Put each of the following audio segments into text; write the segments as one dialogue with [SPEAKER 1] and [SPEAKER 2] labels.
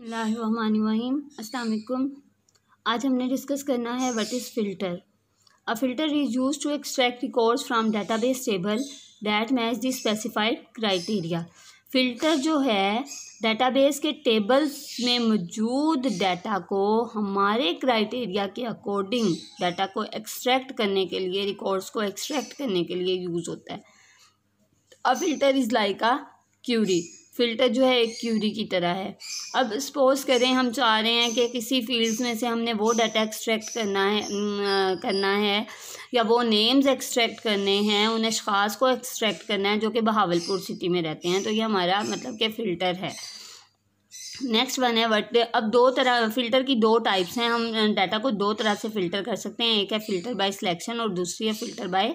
[SPEAKER 1] अस्सलाम आज हमने डिस्कस करना है what is filter a filter is use to extract records from database table that match the specified criteria filter जो है डेटाबेस के टेबल्स में मौजूद डाटा को हमारे क्राइटेरिया के अकॉर्डिंग डाटा को एक्सट्रैक्ट करने के लिए रिकॉर्ड्स को एक्सट्रैक्ट करने के लिए यूज़ होता है a filter is like a query filter जो है एक क्यूरी की तरह है अब सपोज़ करें हम चाह रहे हैं कि किसी फील्ड्स में से हमने वो डाटा एक्सट्रैक्ट करना है करना है या वो नेम्स एक्सट्रैक्ट करने हैं उन अशास को एक्सट्रैक्ट करना है जो कि बहावलपुर सिटी में रहते हैं तो ये हमारा मतलब कि फ़िल्टर है नेक्स्ट वन है वट अब दो तरह फ़िल्टर की दो टाइप्स हैं हम डाटा को दो तरह से फ़िल्टर कर सकते हैं एक है फ़िल्टर बाय सिलेक्शन और दूसरी है फ़िल्टर बाय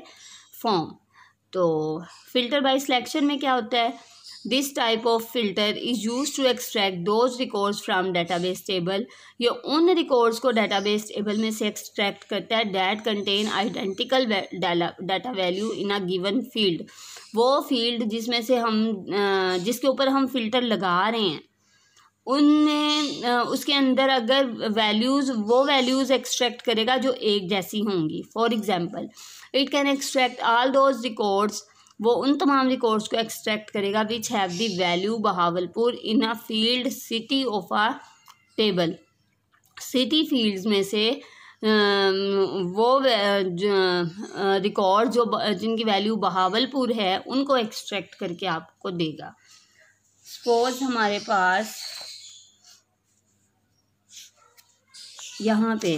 [SPEAKER 1] फॉर्म तो फ़िल्टर बाय सिलेक्शन में क्या होता है this type of filter is use to extract those records from database table ये उन रिकॉर्ड्स को डेटाबेस टेबल में से एक्सट्रैक्ट करता है that contain identical data value in a given field वो फील्ड जिसमें से हम जिसके ऊपर हम फिल्टर लगा रहे हैं उनमें उसके अंदर अगर वैल्यूज़ वो वैल्यूज़ एक्सट्रैक्ट करेगा जो एक जैसी होंगी for example it can extract all those records वो उन तमाम रिकॉर्ड्स को एक्सट्रैक्ट करेगा which have the value Bahawalpur in a field city of a table city fields में से वो रिकॉर्ड जो जिनकी वैल्यू बहावलपुर है उनको एक्सट्रैक्ट करके आपको देगा सपोज हमारे पास यहाँ पे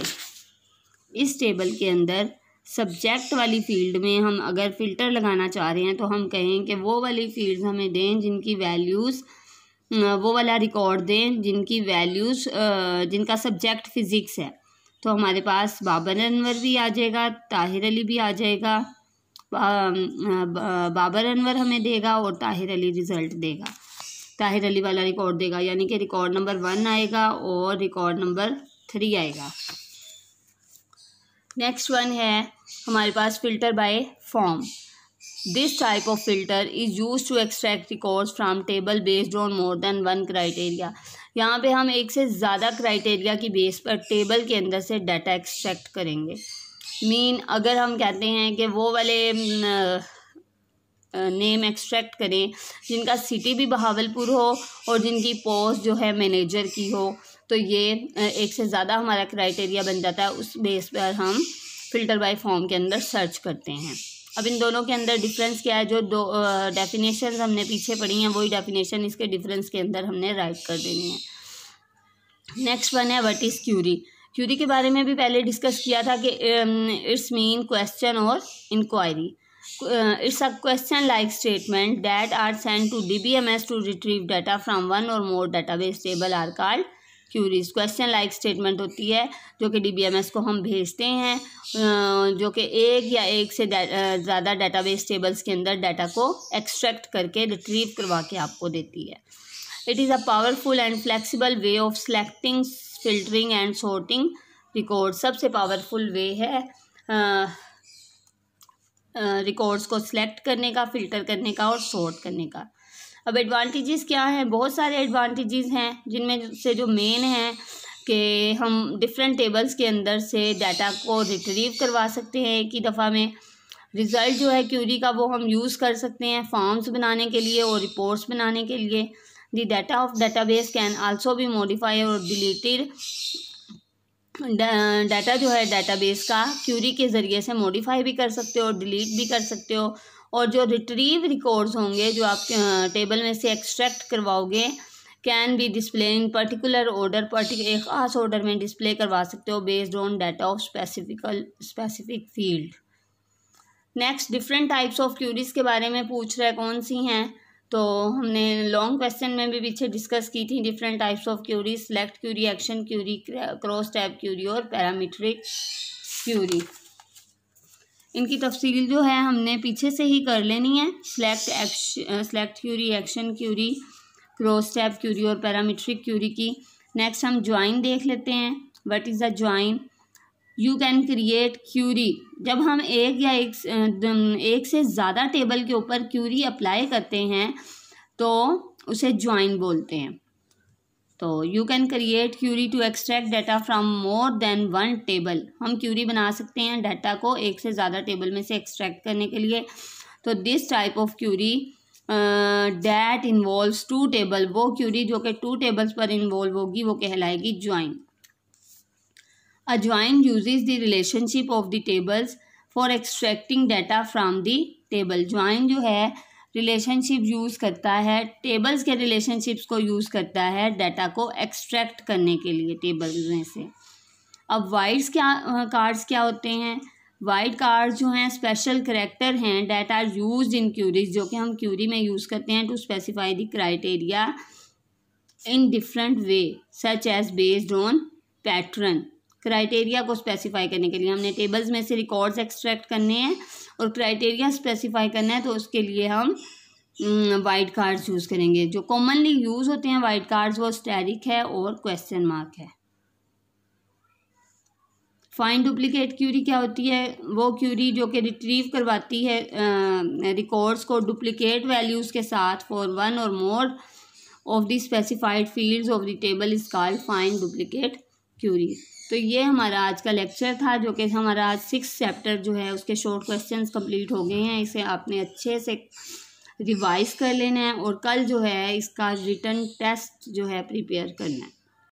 [SPEAKER 1] इस टेबल के अंदर सब्जेक्ट वाली फील्ड में हम अगर फ़िल्टर लगाना चाह रहे हैं तो हम कहें कि वो वाली फील्ड हमें दें जिनकी वैल्यूज़ वो वाला रिकॉर्ड दें जिनकी वैल्यूज़ जिनका सब्जेक्ट फ़िज़िक्स है तो हमारे पास बाबर अनवर भी आ जाएगा ताहिर अली भी आ जाएगा बाबर अनवर हमें देगा और ताहिर अली रिज़ल्ट देगा ताहिर अली वाला रिकॉर्ड देगा यानी कि रिकॉर्ड नंबर वन आएगा और रिकॉर्ड नंबर थ्री आएगा नेक्स्ट वन है हमारे पास filter by form this type of filter is use to extract record from table based on more than one criteria यहाँ पे हम एक से ज़्यादा क्राइटेरिया की बेस पर टेबल के अंदर से डाटा एक्सट्रैक्ट करेंगे मीन अगर हम कहते हैं कि वो वाले नेम एक्सट्रैक्ट करें जिनका सिटी भी बहावलपुर हो और जिनकी पोस्ट जो है मैनेजर की हो तो ये एक से ज़्यादा हमारा क्राइटेरिया बन जाता है उस बेस पर हम फ़िल्टर बाय फॉर्म के अंदर सर्च करते हैं अब इन दोनों के अंदर डिफरेंस क्या है जो दो डेफिनेशन हमने पीछे पढ़ी हैं वही डेफिनेशन इसके डिफरेंस के अंदर हमने राइट कर देनी है नेक्स्ट वन है वट इज़ क्यूरी क्यूरी के बारे में भी पहले डिस्कस किया था कि इट्स मीन क्वेश्चन और inquiry it's a question like statement that are send to D B M S to retrieve data from one or more data base table are called queries question like statement होती है जो कि DBMS को हम भेजते हैं जो कि एक या एक से ज़्यादा डेटाबेस टेबल्स के अंदर डाटा को एक्सट्रैक्ट करके रिट्रीव करवा के आपको देती है it is a powerful and flexible way of selecting filtering and sorting record सबसे पावरफुल वे है रिकॉर्ड्स को सिलेक्ट करने का फिल्टर करने का और सॉर्ट करने का अब एडवांटेजेस क्या हैं बहुत सारे एडवांटेजेस हैं जिनमें से जो मेन हैं कि हम डिफरेंट टेबल्स के अंदर से डाटा को रिट्रीव करवा सकते हैं एक ही दफ़ा में रिज़ल्ट जो है क्यूरी का वो हम यूज़ कर सकते हैं फॉर्म्स बनाने के लिए और रिपोर्ट्स बनाने के लिए the data of data base can also भी मॉडिफाई और डिलीटेड डाटा जो है डाटाबेस का क्यूरी के ज़रिए से मॉडिफाई भी कर सकते हो डिलीट भी कर सकते हो और जो रिट्रीव रिकॉर्ड्स होंगे जो आप टेबल में से एक्सट्रैक्ट करवाओगे can be display in particular order पर्टिक एक खास ऑर्डर में डिस्प्ले करवा सकते हो बेस्ड ऑन डाटा ऑफ स्पेसिफिकल specific field next different types of queries के बारे में पूछ रहे कौन सी हैं तो हमने लॉन्ग क्वेश्चन में भी पीछे डिस्कस की थी different types of query select query action query cross tab query और पैरामीट्रिक क्यूरी इनकी तफसील जो है हमने पीछे से ही कर लेनी है सेलेक्ट एक्श select query action query cross tab query और पैरामीट्रिक क्यूरी की नेक्स्ट हम ज्वाइन देख लेते हैं what is the join you can create query जब हम एक या एक, एक से ज़्यादा टेबल के ऊपर क्यूरी अप्लाई करते हैं तो उसे ज्वाइन बोलते हैं तो you can create query to extract data from more than one table हम क्यूरी बना सकते हैं डाटा को एक से ज़्यादा टेबल में से एक्सट्रैक्ट करने के लिए तो this type of query that involve two table वो क्यूरी जो कि टू टेबल्स पर इन्वॉल्व होगी वो कहलाएगी join a join uses the relationship of the tables for extracting data from the table join जो है रिलेशनशिप यूज़ करता है टेबल्स के रिलेशनशिप्स को यूज़ करता है डाटा को एक्सट्रैक्ट करने के लिए टेबल्स में से अब वाइट्स क्या कार्ड्स क्या होते हैं वाइट कार्ड्स जो हैं स्पेशल करेक्टर हैं data are use in queries जो कि हम क्यूरी में यूज़ करते हैं to specify the criteria in different way such as based on pattern criteria को स्पेसिफाई करने के लिए हमने टेबल्स में से रिकॉर्ड्स एक्सट्रैक्ट करने हैं और क्राइटेरिया स्पेसिफाई करना है तो उसके लिए हम वाइट कार्ड्स यूज़ करेंगे जो कॉमनली यूज़ होते हैं वाइट कार्ड्स वो स्टेरिक है और क्वेश्चन मार्क है फाइन डुप्लीकेट क्यूरी क्या होती है वो क्यूरी जो कि रिट्रीव करवाती है रिकॉर्ड्स को डुप्लीकेट वैल्यूज़ के साथ for one or more of the specified fields of the table is called find duplicate query तो ये हमारा आज का लेक्चर था जो कि हमारा आज सिक्स चैप्टर जो है उसके शॉर्ट क्वेश्चन कम्प्लीट हो गए हैं इसे आपने अच्छे से रिवाइज कर लेना है और कल जो है इसका रिटर्न टेस्ट जो है प्रिपेयर करना है